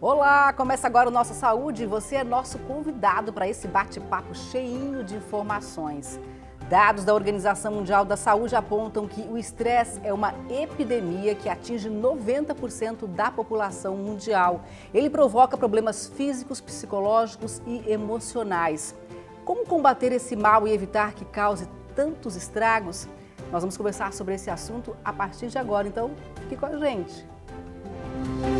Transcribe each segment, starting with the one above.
Olá, começa agora o nosso Saúde e você é nosso convidado para esse bate-papo cheinho de informações. Dados da Organização Mundial da Saúde apontam que o estresse é uma epidemia que atinge 90% da população mundial. Ele provoca problemas físicos, psicológicos e emocionais. Como combater esse mal e evitar que cause tantos estragos? Nós vamos conversar sobre esse assunto a partir de agora, então fique com a gente. Música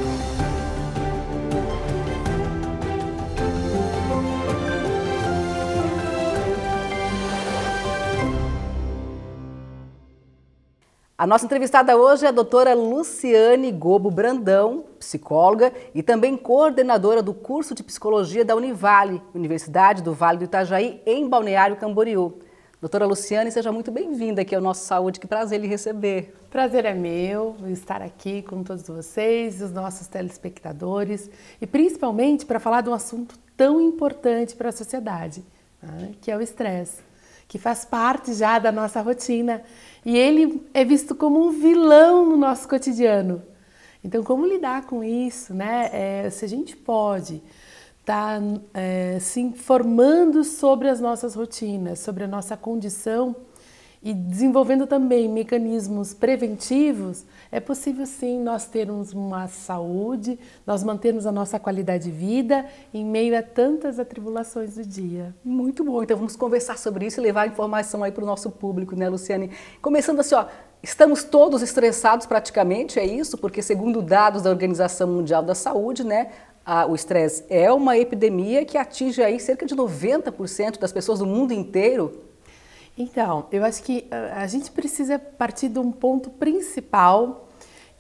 A nossa entrevistada hoje é a doutora Luciane Gobo Brandão, psicóloga e também coordenadora do curso de psicologia da Univale, Universidade do Vale do Itajaí, em Balneário Camboriú. Doutora Luciane, seja muito bem-vinda aqui ao nosso Saúde, que prazer lhe receber. Prazer é meu estar aqui com todos vocês, os nossos telespectadores e principalmente para falar de um assunto tão importante para a sociedade, né, que é o estresse que faz parte já da nossa rotina. E ele é visto como um vilão no nosso cotidiano. Então, como lidar com isso, né? É, se a gente pode estar tá, é, se informando sobre as nossas rotinas, sobre a nossa condição e desenvolvendo também mecanismos preventivos, é possível sim nós termos uma saúde, nós mantermos a nossa qualidade de vida em meio a tantas atribulações do dia. Muito bom, então vamos conversar sobre isso e levar a informação aí para o nosso público, né, Luciane? Começando assim, ó, Estamos todos estressados praticamente, é isso? Porque segundo dados da Organização Mundial da Saúde, né, a, o estresse é uma epidemia que atinge aí cerca de 90% das pessoas do mundo inteiro então, eu acho que ah, a gente precisa partir de um ponto principal,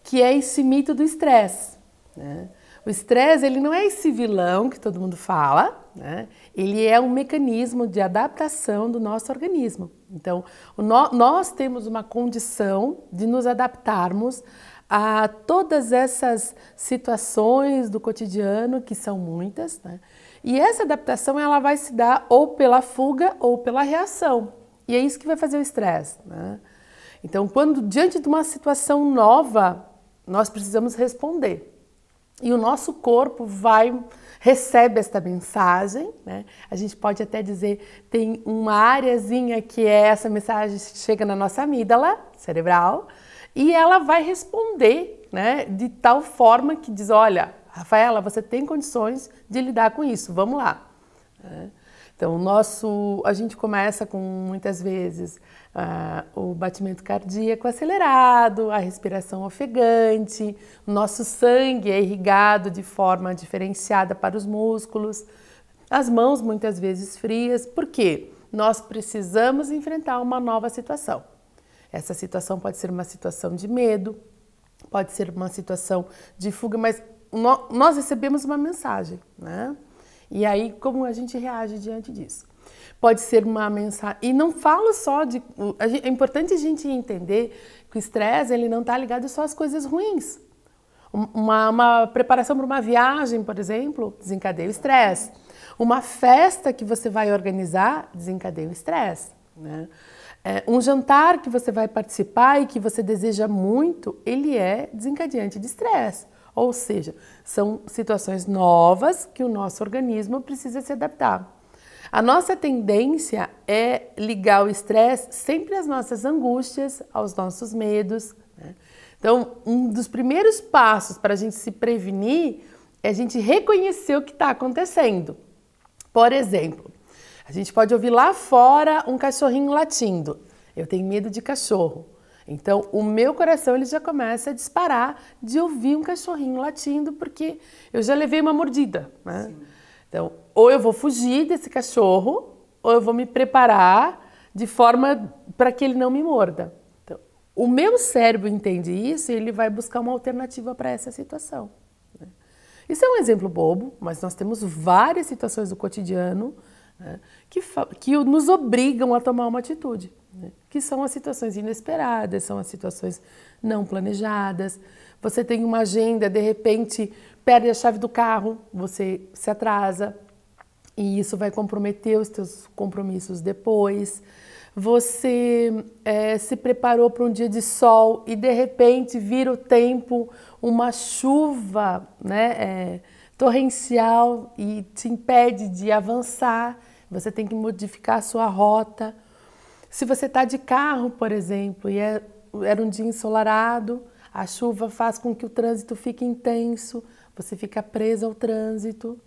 que é esse mito do estresse. Né? O estresse ele não é esse vilão que todo mundo fala, né? ele é um mecanismo de adaptação do nosso organismo. Então, no, nós temos uma condição de nos adaptarmos a todas essas situações do cotidiano, que são muitas, né? e essa adaptação ela vai se dar ou pela fuga ou pela reação. E é isso que vai fazer o estresse. Né? Então, quando diante de uma situação nova, nós precisamos responder. E o nosso corpo vai recebe esta mensagem, né? A gente pode até dizer tem uma áreazinha que é essa mensagem chega na nossa amígdala cerebral e ela vai responder, né? De tal forma que diz, olha, Rafaela, você tem condições de lidar com isso, vamos lá. Né? Então, nosso, a gente começa com muitas vezes uh, o batimento cardíaco acelerado, a respiração ofegante, o nosso sangue é irrigado de forma diferenciada para os músculos, as mãos muitas vezes frias, porque nós precisamos enfrentar uma nova situação. Essa situação pode ser uma situação de medo, pode ser uma situação de fuga, mas nós recebemos uma mensagem, né? E aí, como a gente reage diante disso? Pode ser uma mensagem. E não falo só de. É importante a gente entender que o estresse ele não está ligado só às coisas ruins. Uma, uma preparação para uma viagem, por exemplo, desencadeia o estresse. Uma festa que você vai organizar desencadeia o estresse. Né? É, um jantar que você vai participar e que você deseja muito, ele é desencadeante de estresse. Ou seja, são situações novas que o nosso organismo precisa se adaptar. A nossa tendência é ligar o estresse sempre às nossas angústias, aos nossos medos. Né? Então, um dos primeiros passos para a gente se prevenir é a gente reconhecer o que está acontecendo. Por exemplo, a gente pode ouvir lá fora um cachorrinho latindo. Eu tenho medo de cachorro. Então, o meu coração ele já começa a disparar de ouvir um cachorrinho latindo, porque eu já levei uma mordida, né? Então, ou eu vou fugir desse cachorro, ou eu vou me preparar de forma para que ele não me morda. Então, o meu cérebro entende isso e ele vai buscar uma alternativa para essa situação. Né? Isso é um exemplo bobo, mas nós temos várias situações do cotidiano né, que, que nos obrigam a tomar uma atitude, né, que são as situações inesperadas, são as situações não planejadas. Você tem uma agenda, de repente perde a chave do carro, você se atrasa e isso vai comprometer os teus compromissos depois. Você é, se preparou para um dia de sol e de repente vira o tempo uma chuva, né? É, torrencial e te impede de avançar, você tem que modificar a sua rota. Se você está de carro, por exemplo, e é, era um dia ensolarado, a chuva faz com que o trânsito fique intenso, você fica preso ao trânsito.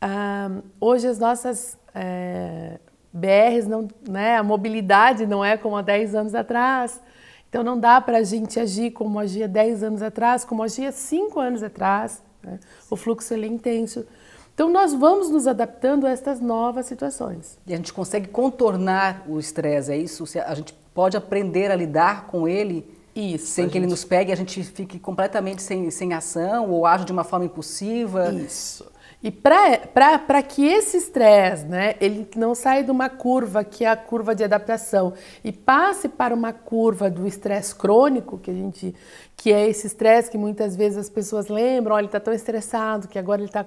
Ah, hoje as nossas é, eh, BRs, não, né, a mobilidade não é como há 10 anos atrás, então não dá para a gente agir como agia 10 anos atrás, como agia 5 anos atrás. Né? O fluxo é intenso. Então nós vamos nos adaptando a estas novas situações. E a gente consegue contornar o estresse, é isso? A gente pode aprender a lidar com ele isso, sem que gente... ele nos pegue, e a gente fique completamente sem, sem ação ou age de uma forma impulsiva. Isso. E para que esse estresse, né, ele não saia de uma curva que é a curva de adaptação e passe para uma curva do estresse crônico, que a gente que é esse estresse que muitas vezes as pessoas lembram, olha, ele está tão estressado que agora ele tá,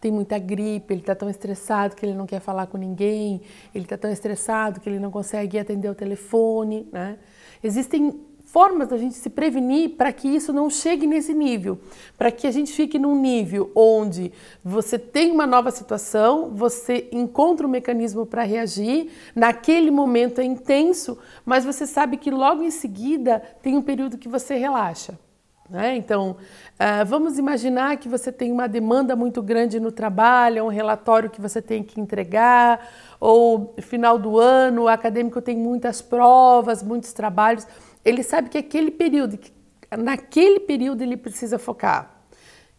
tem muita gripe, ele está tão estressado que ele não quer falar com ninguém, ele está tão estressado que ele não consegue atender o telefone, né? Existem formas da gente se prevenir para que isso não chegue nesse nível, para que a gente fique num nível onde você tem uma nova situação, você encontra um mecanismo para reagir, naquele momento é intenso, mas você sabe que logo em seguida tem um período que você relaxa. Né? Então, uh, vamos imaginar que você tem uma demanda muito grande no trabalho, é um relatório que você tem que entregar, ou final do ano, o acadêmico tem muitas provas, muitos trabalhos. Ele sabe que aquele período, que naquele período ele precisa focar.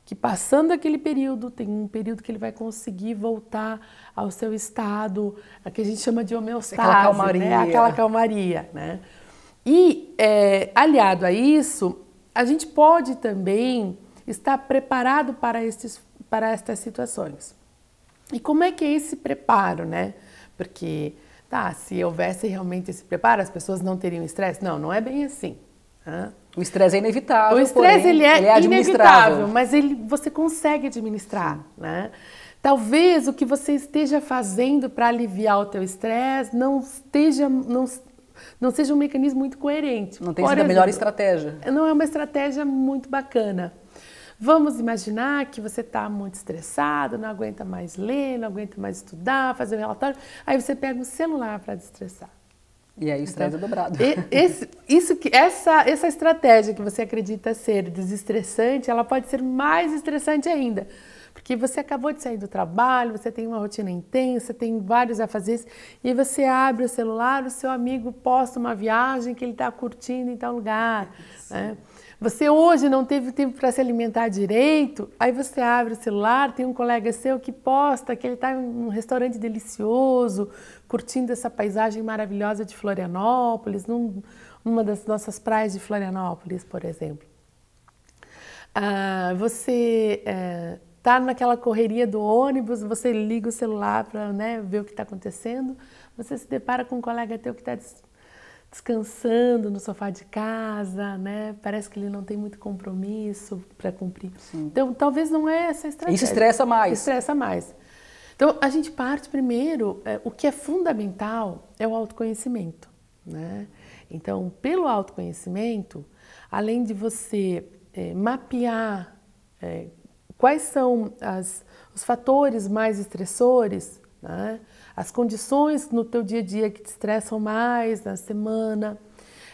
Que passando aquele período, tem um período que ele vai conseguir voltar ao seu estado, a que a gente chama de homeostase, aquela né? calmaria. Né? Aquela calmaria né? E, é, aliado a isso, a gente pode também estar preparado para, estes, para estas situações. E como é que é esse preparo, né? Porque tá, se houvesse realmente esse preparo, as pessoas não teriam estresse? Não, não é bem assim. O estresse é inevitável. O estresse ele é, ele é inevitável, mas ele, você consegue administrar, né? Talvez o que você esteja fazendo para aliviar o teu estresse não esteja não, não seja um mecanismo muito coerente. Não tem sido a melhor estratégia. Não é uma estratégia muito bacana. Vamos imaginar que você está muito estressado, não aguenta mais ler, não aguenta mais estudar, fazer o um relatório. Aí você pega o um celular para destressar. E aí o estresse então, é dobrado. Esse, isso que, essa, essa estratégia que você acredita ser desestressante, ela pode ser mais estressante ainda. Porque você acabou de sair do trabalho, você tem uma rotina intensa, tem vários a fazer, e você abre o celular, o seu amigo posta uma viagem que ele está curtindo em tal lugar. Né? Você hoje não teve tempo para se alimentar direito, aí você abre o celular, tem um colega seu que posta que ele está em um restaurante delicioso, curtindo essa paisagem maravilhosa de Florianópolis, num, numa das nossas praias de Florianópolis, por exemplo. Ah, você está eh, naquela correria do ônibus, você liga o celular para né, ver o que está acontecendo, você se depara com um colega teu que está descansando no sofá de casa, né? Parece que ele não tem muito compromisso para cumprir. Sim. Então, talvez não é essa a estratégia. Isso estressa mais. Estressa mais. Então, a gente parte primeiro, é, o que é fundamental é o autoconhecimento, né? Então, pelo autoconhecimento, além de você é, mapear é, quais são as, os fatores mais estressores, né? as condições no teu dia a dia que te estressam mais na semana,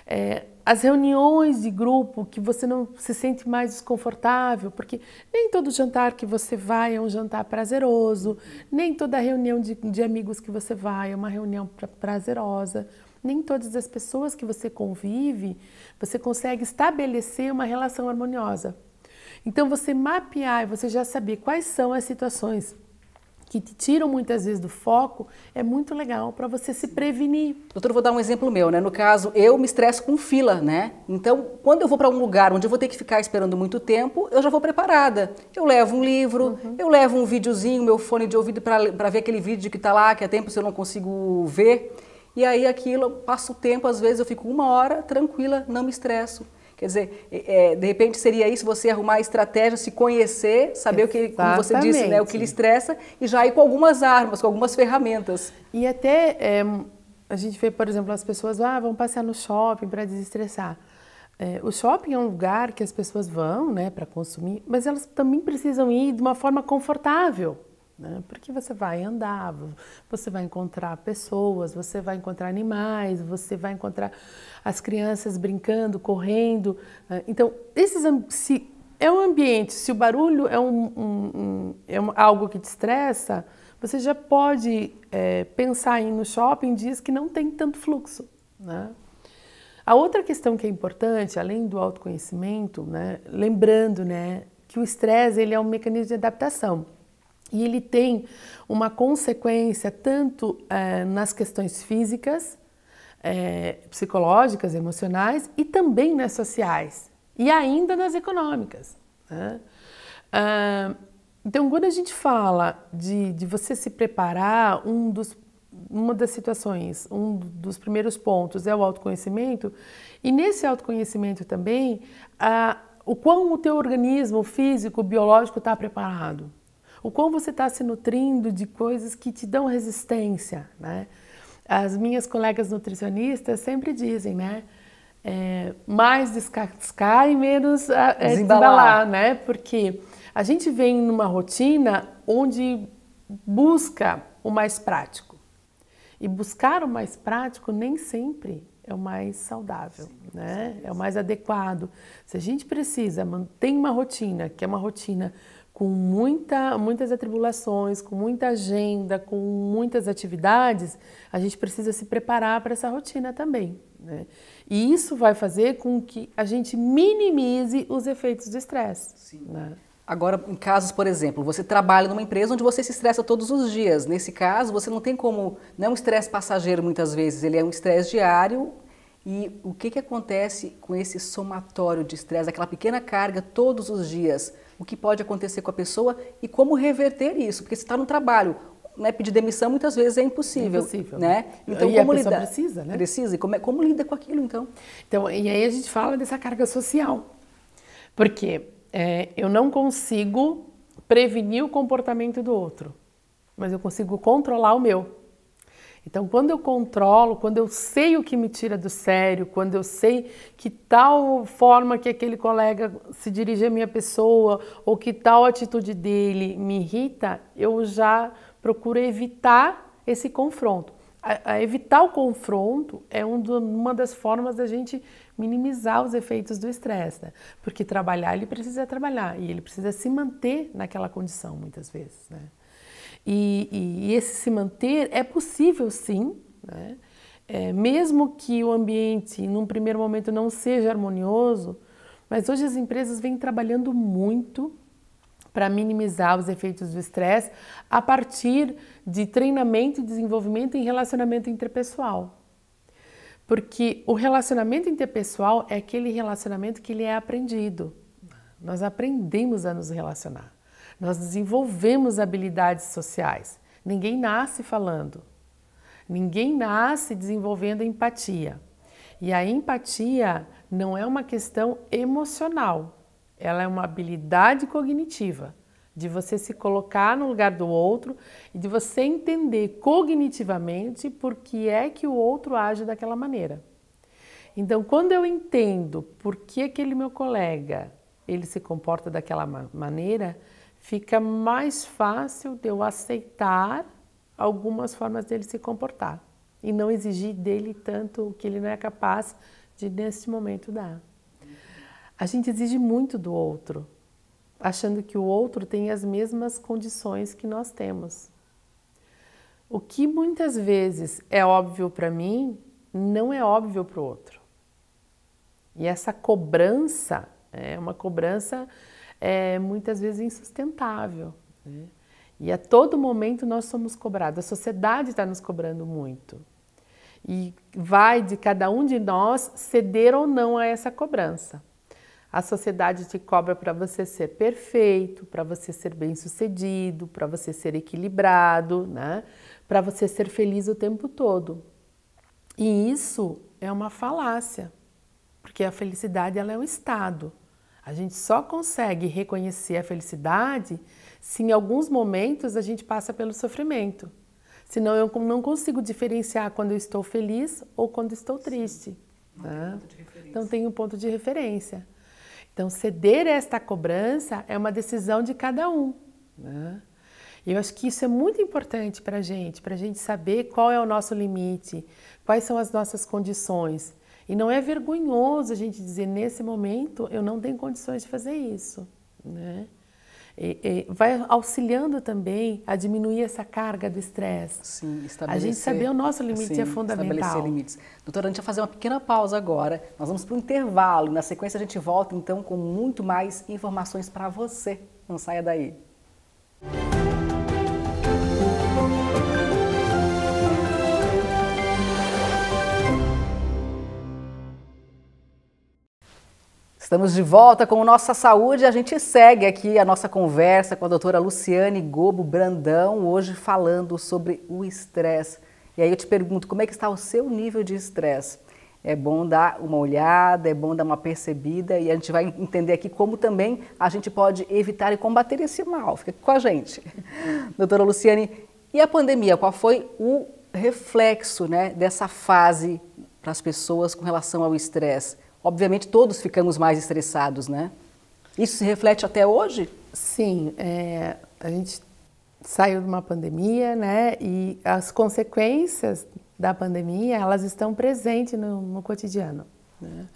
é, as reuniões de grupo que você não se sente mais desconfortável, porque nem todo jantar que você vai é um jantar prazeroso, nem toda reunião de, de amigos que você vai é uma reunião pra, prazerosa, nem todas as pessoas que você convive você consegue estabelecer uma relação harmoniosa. Então, você mapear e você já saber quais são as situações que te tiram muitas vezes do foco, é muito legal para você se prevenir. Doutor, vou dar um exemplo meu, né? No caso, eu me estresso com fila, né? Então, quando eu vou para um lugar onde eu vou ter que ficar esperando muito tempo, eu já vou preparada. Eu levo um livro, uhum. eu levo um videozinho, meu fone de ouvido para ver aquele vídeo que está lá, que há é tempo eu não consigo ver. E aí aquilo, passo o tempo, às vezes eu fico uma hora tranquila, não me estresso. Quer dizer, é, é, de repente seria isso você arrumar estratégia, se conhecer, saber Exatamente. o que, como você disse, né, o que lhe estressa e já ir com algumas armas, com algumas ferramentas. E até é, a gente vê, por exemplo, as pessoas ah, vão passear no shopping para desestressar. É, o shopping é um lugar que as pessoas vão né, para consumir, mas elas também precisam ir de uma forma confortável né? porque você vai andar, você vai encontrar pessoas, você vai encontrar animais, você vai encontrar as crianças brincando, correndo. Né? Então, esses, se é um ambiente, se o barulho é, um, um, um, é algo que te estressa, você já pode é, pensar em no shopping dias que não tem tanto fluxo. Né? A outra questão que é importante, além do autoconhecimento, né, lembrando né, que o estresse é um mecanismo de adaptação. E ele tem uma consequência tanto é, nas questões físicas, é, psicológicas, emocionais e também nas sociais e ainda nas econômicas. Né? então, quando a gente fala de, de você se preparar, um dos, uma das situações, um dos primeiros pontos é o autoconhecimento, e nesse autoconhecimento também, ah, o quão o teu organismo físico, biológico está preparado o quão você está se nutrindo de coisas que te dão resistência, né? As minhas colegas nutricionistas sempre dizem, né? É, mais descascar e menos ah, é, desembalar. desembalar, né? Porque a gente vem numa rotina onde busca o mais prático. E buscar o mais prático nem sempre é o mais saudável, Sim, né? É o mais adequado. Se a gente precisa, mantém uma rotina, que é uma rotina com muita, muitas atribulações, com muita agenda, com muitas atividades, a gente precisa se preparar para essa rotina também. Né? E isso vai fazer com que a gente minimize os efeitos do estresse. Né? Agora, em casos, por exemplo, você trabalha numa empresa onde você se estressa todos os dias. Nesse caso, você não tem como. Não é um estresse passageiro muitas vezes, ele é um estresse diário e o que, que acontece com esse somatório de estresse, aquela pequena carga todos os dias? O que pode acontecer com a pessoa e como reverter isso? Porque se está no trabalho, né, pedir demissão muitas vezes é impossível. É impossível. Né? né? Então, e como a lidar? precisa, né? Precisa. E como, é, como lida com aquilo, então? Então, e aí a gente fala dessa carga social. Porque é, eu não consigo prevenir o comportamento do outro, mas eu consigo controlar o meu. Então, quando eu controlo, quando eu sei o que me tira do sério, quando eu sei que tal forma que aquele colega se dirige à minha pessoa ou que tal atitude dele me irrita, eu já procuro evitar esse confronto. A, a evitar o confronto é um do, uma das formas da gente minimizar os efeitos do estresse, né? porque trabalhar ele precisa trabalhar e ele precisa se manter naquela condição muitas vezes, né? E, e, e esse se manter é possível sim, né? É, mesmo que o ambiente, num primeiro momento, não seja harmonioso, mas hoje as empresas vêm trabalhando muito para minimizar os efeitos do estresse a partir de treinamento e desenvolvimento em relacionamento interpessoal. Porque o relacionamento interpessoal é aquele relacionamento que ele é aprendido. Nós aprendemos a nos relacionar. Nós desenvolvemos habilidades sociais. Ninguém nasce falando. Ninguém nasce desenvolvendo empatia. E a empatia não é uma questão emocional, ela é uma habilidade cognitiva, de você se colocar no lugar do outro e de você entender cognitivamente por que é que o outro age daquela maneira. Então, quando eu entendo por que aquele meu colega ele se comporta daquela maneira, fica mais fácil de eu aceitar algumas formas dele se comportar e não exigir dele tanto o que ele não é capaz de neste momento dar. A gente exige muito do outro, achando que o outro tem as mesmas condições que nós temos. O que muitas vezes é óbvio para mim, não é óbvio para o outro. E essa cobrança né, é uma cobrança é, muitas vezes insustentável. Né? E a todo momento nós somos cobrados, a sociedade está nos cobrando muito. E vai de cada um de nós ceder ou não a essa cobrança. A sociedade te cobra para você ser perfeito, para você ser bem-sucedido, para você ser equilibrado, né? para você ser feliz o tempo todo. E isso é uma falácia, porque a felicidade ela é um estado. A gente só consegue reconhecer a felicidade se em alguns momentos a gente passa pelo sofrimento. Senão eu não consigo diferenciar quando eu estou feliz ou quando estou triste. Não, tá? tem não né? então tem um ponto de referência. Então, ceder esta cobrança é uma decisão de cada um. Né? Eu acho que isso é muito importante para a gente, para a gente saber qual é o nosso limite, quais são as nossas condições. E não é vergonhoso a gente dizer, nesse momento, eu não tenho condições de fazer isso, né? E, e vai auxiliando também a diminuir essa carga do estresse. Sim, A gente saber o nosso limite sim, é assim, fundamental. Estabelecer limites. Doutora, a gente vai fazer uma pequena pausa agora. Nós vamos para o intervalo. Na sequência, a gente volta então com muito mais informações para você. Não saia daí. Música Estamos de volta com Nossa Saúde. A gente segue aqui a nossa conversa com a doutora Luciane Gobo Brandão, hoje falando sobre o estresse. E aí eu te pergunto, como é que está o seu nível de estresse? É bom dar uma olhada, é bom dar uma percebida e a gente vai entender aqui como também a gente pode evitar e combater esse mal. Fica com a gente. doutora Luciane, e a pandemia, qual foi o reflexo né, dessa fase para as pessoas com relação ao estresse? obviamente todos ficamos mais estressados, né? Isso se reflete até hoje? Sim, é, a gente saiu de uma pandemia, né? E as consequências da pandemia elas estão presentes no, no cotidiano, né?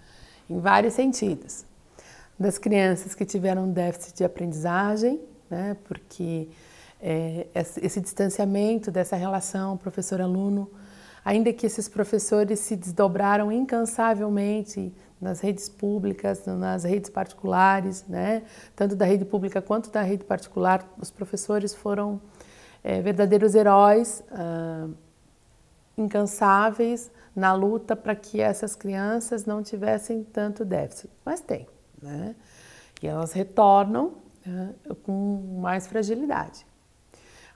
em vários sentidos. Das crianças que tiveram déficit de aprendizagem, né? Porque é, esse distanciamento dessa relação professor-aluno, ainda que esses professores se desdobraram incansavelmente nas redes públicas, nas redes particulares, né? tanto da rede pública quanto da rede particular, os professores foram é, verdadeiros heróis, ah, incansáveis na luta para que essas crianças não tivessem tanto déficit. Mas tem, né? E elas retornam né, com mais fragilidade.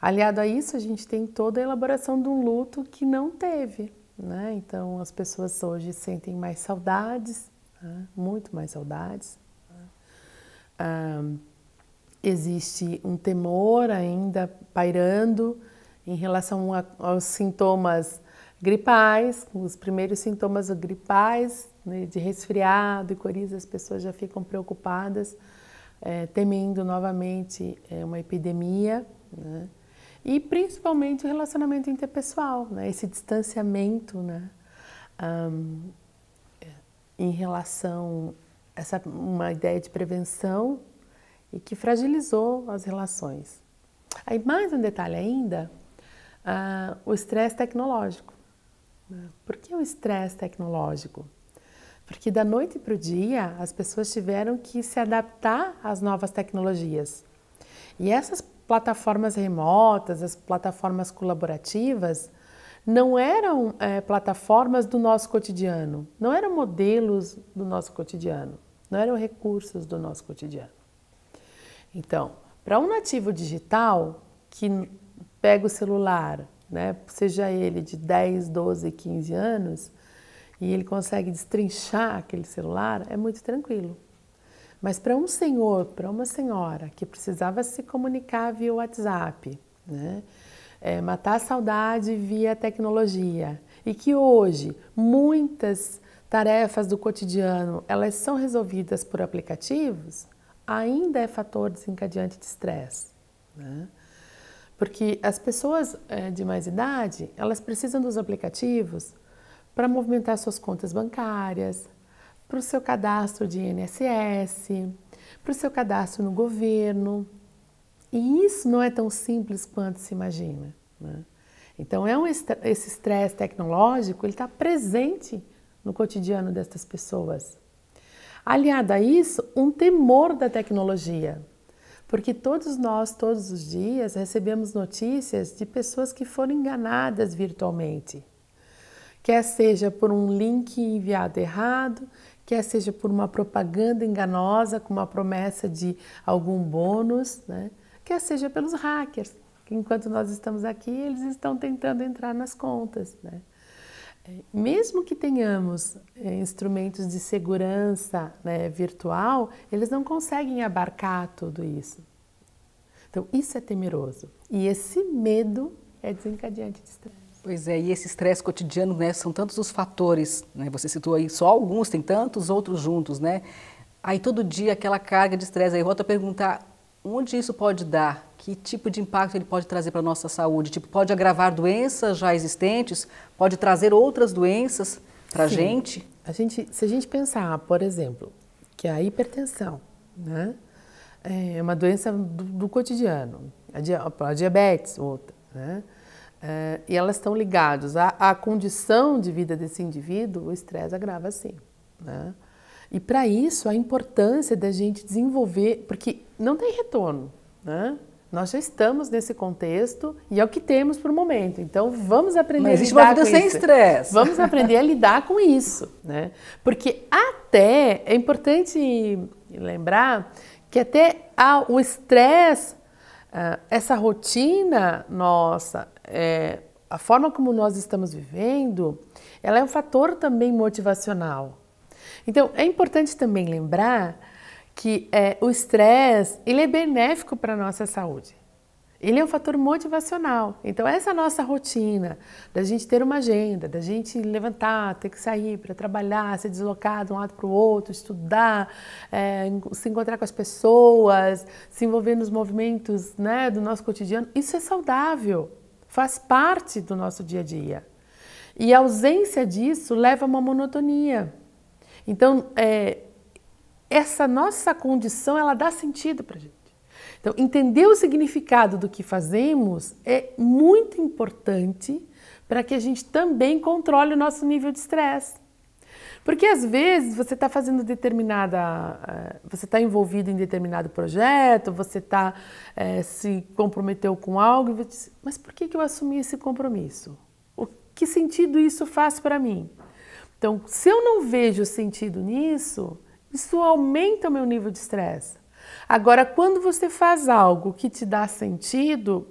Aliado a isso, a gente tem toda a elaboração de um luto que não teve, né? Então as pessoas hoje sentem mais saudades, né? muito mais saudades. Né? existe um temor ainda pairando em relação a, aos sintomas gripais, os primeiros sintomas gripais né, de resfriado e coriza, as pessoas já ficam preocupadas, é, temendo novamente é, uma epidemia, né? e principalmente o relacionamento interpessoal, né? esse distanciamento, né? Um, em relação a essa, uma ideia de prevenção e que fragilizou as relações. Aí mais um detalhe ainda, uh, o estresse tecnológico. Né? Por que o estresse tecnológico? Porque da noite para o dia as pessoas tiveram que se adaptar às novas tecnologias. E essas plataformas remotas, as plataformas colaborativas, não eram é, plataformas do nosso cotidiano, não eram modelos do nosso cotidiano, não eram recursos do nosso cotidiano. Então, para um nativo digital que pega o celular, né, seja ele de 10, 12, 15 anos, e ele consegue destrinchar aquele celular, é muito tranquilo. Mas para um senhor, para uma senhora que precisava se comunicar via WhatsApp, né, é, matar a saudade via tecnologia e que hoje muitas tarefas do cotidiano elas são resolvidas por aplicativos, ainda é fator desencadeante de estresse, né? porque as pessoas é, de mais idade elas precisam dos aplicativos para movimentar suas contas bancárias, para o seu cadastro de INSS, para o seu cadastro no governo, e isso não é tão simples quanto se imagina. Né? Então, é um esse estresse tecnológico ele está presente no cotidiano destas pessoas. Aliado a isso, um temor da tecnologia, porque todos nós, todos os dias, recebemos notícias de pessoas que foram enganadas virtualmente. Quer seja por um link enviado errado, quer seja por uma propaganda enganosa com uma promessa de algum bônus, né? quer seja pelos hackers, que enquanto nós estamos aqui, eles estão tentando entrar nas contas. Né? É, mesmo que tenhamos é, instrumentos de segurança né, virtual, eles não conseguem abarcar tudo isso. Então, isso é temeroso. E esse medo é desencadeante de estresse. Pois é, e esse estresse cotidiano, né, são tantos os fatores, né, você citou aí só alguns, tem tantos outros juntos, né? Aí todo dia aquela carga de estresse, aí volta a perguntar, Onde isso pode dar? Que tipo de impacto ele pode trazer para a nossa saúde? Tipo, pode agravar doenças já existentes? Pode trazer outras doenças para a gente? A gente, se a gente pensar, por exemplo, que a hipertensão, né? É uma doença do, do cotidiano, a, dia, a, diabetes, outra, né? É, e elas estão ligadas à, à, condição de vida desse indivíduo, o estresse agrava sim, né? E para isso, a importância da gente desenvolver, porque não tem retorno, né? Nós já estamos nesse contexto e é o que temos para o momento. Então vamos aprender Mas a lidar uma vida com sem isso. estresse. Vamos aprender a lidar com isso, né? Porque até é importante lembrar que até ah, o estresse, ah, essa rotina nossa, é, a forma como nós estamos vivendo, ela é um fator também motivacional. Então, é importante também lembrar que é, o estresse, ele é benéfico para a nossa saúde. Ele é um fator motivacional. Então, essa é nossa rotina, da gente ter uma agenda, da gente levantar, ter que sair para trabalhar, se deslocar de um lado para o outro, estudar, é, se encontrar com as pessoas, se envolver nos movimentos né, do nosso cotidiano, isso é saudável, faz parte do nosso dia a dia. E a ausência disso leva a uma monotonia. Então, é, essa nossa condição, ela dá sentido para a gente. Então, entender o significado do que fazemos é muito importante para que a gente também controle o nosso nível de estresse. Porque às vezes você está fazendo determinada. É, você está envolvido em determinado projeto, você está é, se comprometeu com algo, e você diz, mas por que, que eu assumi esse compromisso? O que sentido isso faz para mim? Então, se eu não vejo sentido nisso, isso aumenta o meu nível de estresse. Agora, quando você faz algo que te dá sentido,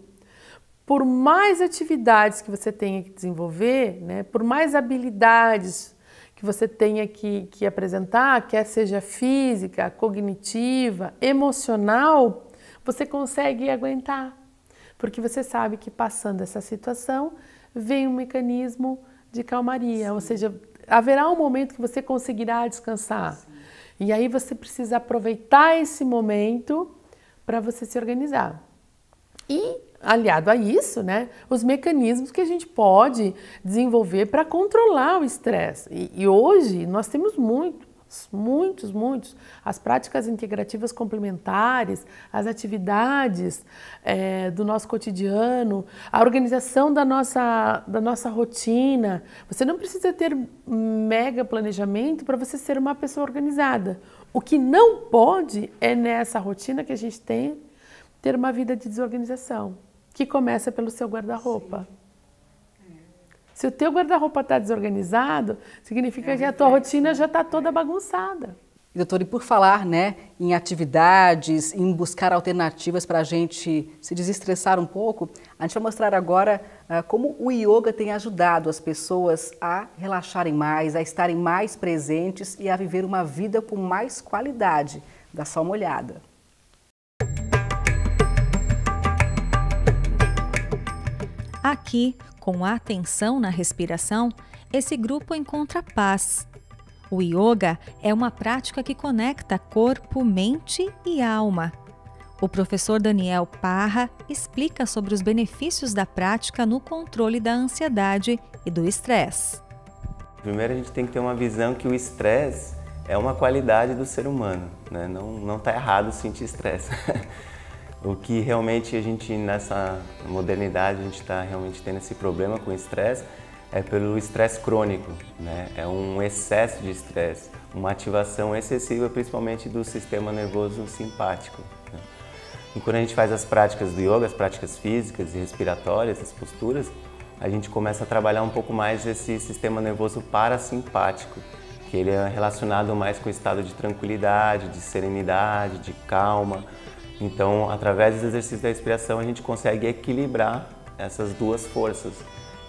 por mais atividades que você tenha que desenvolver, né, por mais habilidades que você tenha que, que apresentar, quer seja física, cognitiva, emocional, você consegue aguentar. Porque você sabe que passando essa situação vem um mecanismo de calmaria, ou seja, haverá um momento que você conseguirá descansar. Sim. E aí você precisa aproveitar esse momento para você se organizar. E aliado a isso, né, os mecanismos que a gente pode desenvolver para controlar o estresse. E, e hoje nós temos muito muitos, muitos. As práticas integrativas complementares, as atividades é, do nosso cotidiano, a organização da nossa, da nossa rotina. Você não precisa ter mega planejamento para você ser uma pessoa organizada. O que não pode é nessa rotina que a gente tem ter uma vida de desorganização, que começa pelo seu guarda-roupa. Se o teu guarda-roupa está desorganizado, significa é que a tua rotina já está né? toda bagunçada. Doutor, e por falar né, em atividades, em buscar alternativas para a gente se desestressar um pouco, a gente vai mostrar agora uh, como o yoga tem ajudado as pessoas a relaxarem mais, a estarem mais presentes e a viver uma vida com mais qualidade. Dá só uma olhada. Aqui, com atenção na respiração, esse grupo encontra paz. O yoga é uma prática que conecta corpo, mente e alma. O professor Daniel Parra explica sobre os benefícios da prática no controle da ansiedade e do estresse. Primeiro, a gente tem que ter uma visão que o estresse é uma qualidade do ser humano, né? não está errado sentir estresse. O que realmente a gente, nessa modernidade, a gente está realmente tendo esse problema com o estresse é pelo estresse crônico, né? É um excesso de estresse, uma ativação excessiva, principalmente do sistema nervoso simpático. Né? E quando a gente faz as práticas do yoga, as práticas físicas e respiratórias, as posturas, a gente começa a trabalhar um pouco mais esse sistema nervoso parasimpático, que ele é relacionado mais com o estado de tranquilidade, de serenidade, de calma, então, através dos exercícios da respiração, a gente consegue equilibrar essas duas forças.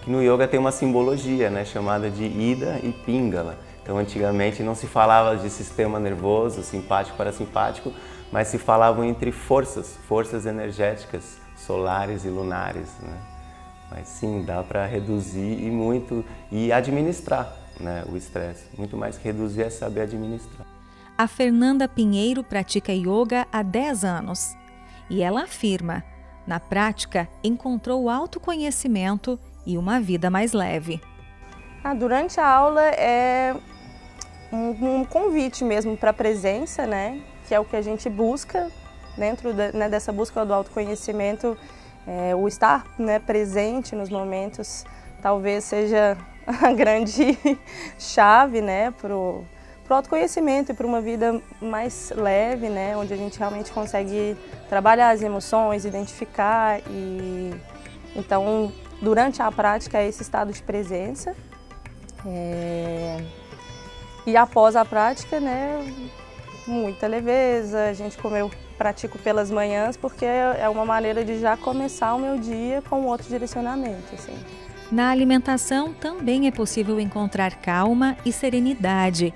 Que no yoga tem uma simbologia, né, chamada de ida e pingala. Então, antigamente não se falava de sistema nervoso, simpático, para simpático, mas se falavam entre forças, forças energéticas, solares e lunares. Né? Mas sim, dá para reduzir e muito e administrar né, o estresse. Muito mais que reduzir é saber administrar a Fernanda Pinheiro pratica yoga há 10 anos e ela afirma: na prática, encontrou autoconhecimento e uma vida mais leve. Ah, durante a aula é um, um convite mesmo para a presença, né? Que é o que a gente busca dentro da, né, dessa busca do autoconhecimento, é, o estar né, presente nos momentos talvez seja a grande chave, né? Pro, para o autoconhecimento e para uma vida mais leve, né, onde a gente realmente consegue trabalhar as emoções, identificar e então durante a prática é esse estado de presença é... e após a prática, né, muita leveza, a gente comeu pratico pelas manhãs porque é, é uma maneira de já começar o meu dia com outro direcionamento. Assim. Na alimentação também é possível encontrar calma e serenidade.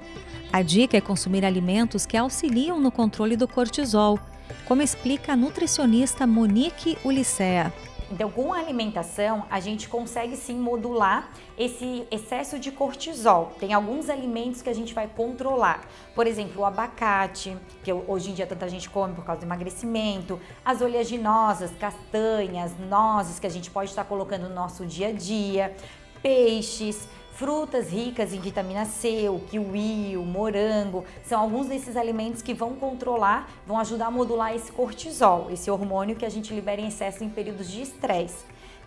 A dica é consumir alimentos que auxiliam no controle do cortisol, como explica a nutricionista Monique Ulissea. então, com a alimentação, a gente consegue sim modular esse excesso de cortisol. Tem alguns alimentos que a gente vai controlar. Por exemplo, o abacate, que hoje em dia tanta gente come por causa do emagrecimento, as oleaginosas, castanhas, nozes que a gente pode estar colocando no nosso dia a dia, peixes, Frutas ricas em vitamina C, o kiwi, o morango, são alguns desses alimentos que vão controlar, vão ajudar a modular esse cortisol, esse hormônio que a gente libera em excesso em períodos de estresse.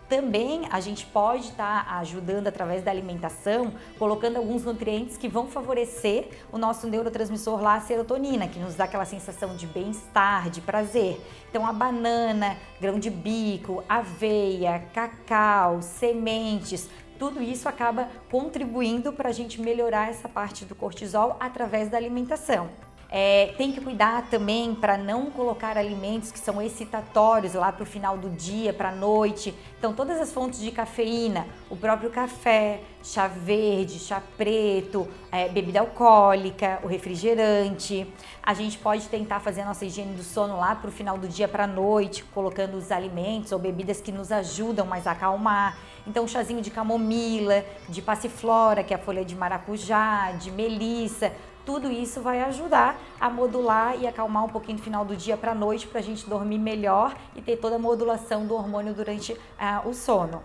Também a gente pode estar tá ajudando através da alimentação, colocando alguns nutrientes que vão favorecer o nosso neurotransmissor lá, a serotonina, que nos dá aquela sensação de bem-estar, de prazer. Então a banana, grão de bico, aveia, cacau, sementes, tudo isso acaba contribuindo para a gente melhorar essa parte do cortisol através da alimentação. É, tem que cuidar também para não colocar alimentos que são excitatórios lá para o final do dia, para a noite. Então, todas as fontes de cafeína, o próprio café, chá verde, chá preto, é, bebida alcoólica, o refrigerante. A gente pode tentar fazer a nossa higiene do sono lá para o final do dia, para a noite, colocando os alimentos ou bebidas que nos ajudam mais a acalmar. Então, chazinho de camomila, de passiflora, que é a folha de maracujá, de melissa tudo isso vai ajudar a modular e acalmar um pouquinho do final do dia para a noite, para a gente dormir melhor e ter toda a modulação do hormônio durante ah, o sono.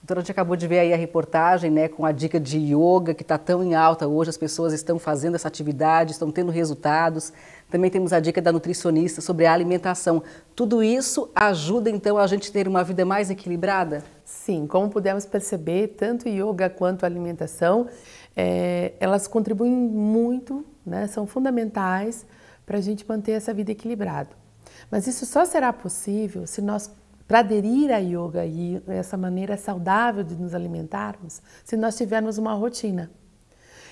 Doutora, a gente acabou de ver aí a reportagem né, com a dica de yoga que está tão em alta hoje, as pessoas estão fazendo essa atividade, estão tendo resultados. Também temos a dica da nutricionista sobre a alimentação. Tudo isso ajuda então a gente ter uma vida mais equilibrada? Sim, como pudemos perceber, tanto yoga quanto alimentação é, elas contribuem muito, né, são fundamentais para a gente manter essa vida equilibrada. Mas isso só será possível se nós, para aderir à yoga e essa maneira saudável de nos alimentarmos, se nós tivermos uma rotina.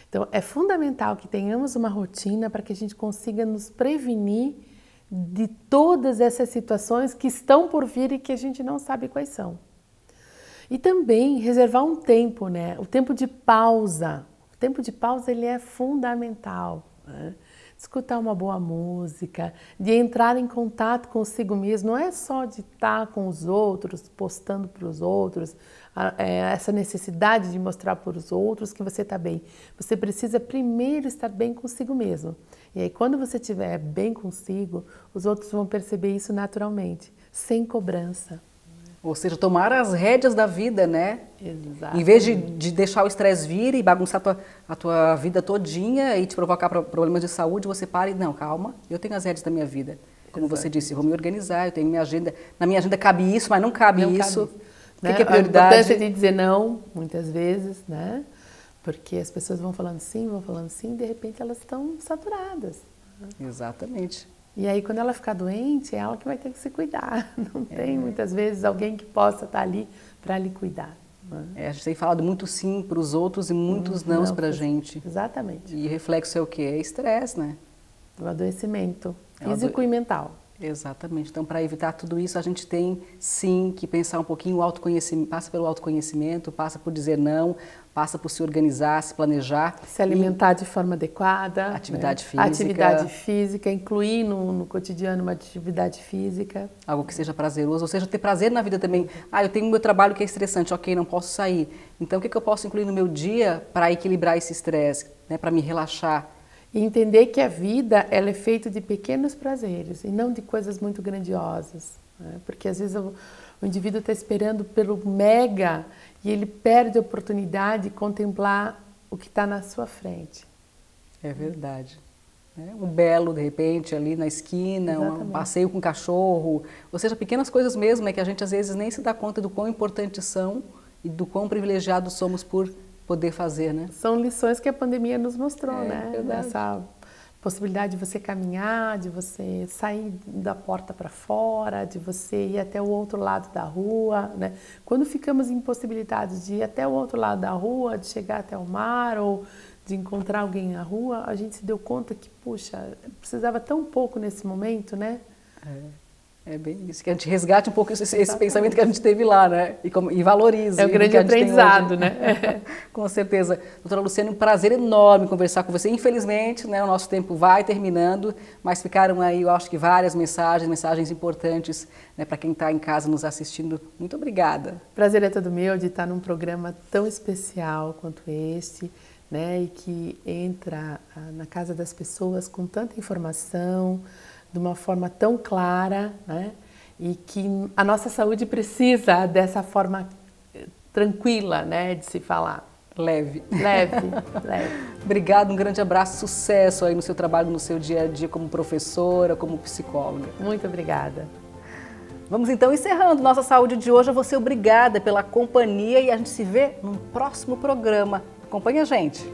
Então, é fundamental que tenhamos uma rotina para que a gente consiga nos prevenir de todas essas situações que estão por vir e que a gente não sabe quais são. E também reservar um tempo, né? O tempo de pausa o tempo de pausa ele é fundamental. Né? escutar uma boa música, de entrar em contato consigo mesmo, não é só de estar tá com os outros, postando para os outros, é, essa necessidade de mostrar para os outros que você está bem. Você precisa primeiro estar bem consigo mesmo. E aí, quando você estiver bem consigo, os outros vão perceber isso naturalmente, sem cobrança. Ou seja, tomar as rédeas da vida, né? Exato. Em vez de, de deixar o estresse vir e bagunçar a tua, a tua vida todinha e te provocar problemas de saúde, você para e, não, calma, eu tenho as rédeas da minha vida. Como Exato. você disse, vou me organizar, eu tenho minha agenda. Na minha agenda cabe isso, mas não cabe não isso. Cabe. Né? O que né? é prioridade? A importância de dizer não, muitas vezes, né? Porque as pessoas vão falando sim, vão falando sim, e de repente elas estão saturadas. Exatamente. E aí, quando ela ficar doente, é ela que vai ter que se cuidar. Não é. tem muitas vezes alguém que possa estar tá ali para lhe cuidar. Né? É, a gente tem falado muito sim para os outros e muitos uhum. não, não para a gente. Exatamente. E reflexo é o que? É estresse, né? O adoecimento físico é ado... e mental. Exatamente. Então, para evitar tudo isso, a gente tem sim que pensar um pouquinho o autoconhecimento, passa pelo autoconhecimento, passa por dizer não, passa por se organizar, se planejar, se alimentar e... de forma adequada, né? atividade né? física, atividade física, incluir no, no, cotidiano uma atividade física, algo que seja prazeroso, ou seja, ter prazer na vida também. Ah, eu tenho meu trabalho que é estressante, ok, não posso sair. Então, o que, que eu posso incluir no meu dia para equilibrar esse estresse, né? Para me relaxar. E entender que a vida ela é feita de pequenos prazeres e não de coisas muito grandiosas. Né? Porque às vezes o, o indivíduo está esperando pelo mega e ele perde a oportunidade de contemplar o que está na sua frente. É verdade. Né? Um belo, de repente, ali na esquina, Exatamente. um passeio com um cachorro. Ou seja, pequenas coisas mesmo, é que a gente às vezes nem se dá conta do quão importantes são e do quão privilegiados somos por poder fazer, né? São lições que a pandemia nos mostrou, é, né? Verdade. Essa possibilidade de você caminhar, de você sair da porta para fora, de você ir até o outro lado da rua, né? Quando ficamos impossibilitados de ir até o outro lado da rua, de chegar até o mar ou de encontrar alguém na rua, a gente se deu conta que, puxa, precisava tão pouco nesse momento, né? É. É bem isso, que a gente resgate um pouco esse, esse pensamento que a gente teve lá, né? E, como, e valorize. É um grande aprendizado, né? com certeza. Doutora Luciana, um prazer enorme conversar com você. Infelizmente, né, o nosso tempo vai terminando, mas ficaram aí, eu acho que várias mensagens, mensagens importantes né, para quem está em casa nos assistindo. Muito obrigada. Prazer é todo meu de estar num programa tão especial quanto este, né? E que entra ah, na casa das pessoas com tanta informação de uma forma tão clara, né? E que a nossa saúde precisa dessa forma eh, tranquila, né, de se falar. Leve. Leve, leve. Obrigada, um grande abraço, sucesso aí no seu trabalho, no seu dia a dia como professora, como psicóloga. Muito obrigada. Vamos então encerrando nossa saúde de hoje. Eu vou ser obrigada pela companhia e a gente se vê no próximo programa. Acompanha a gente.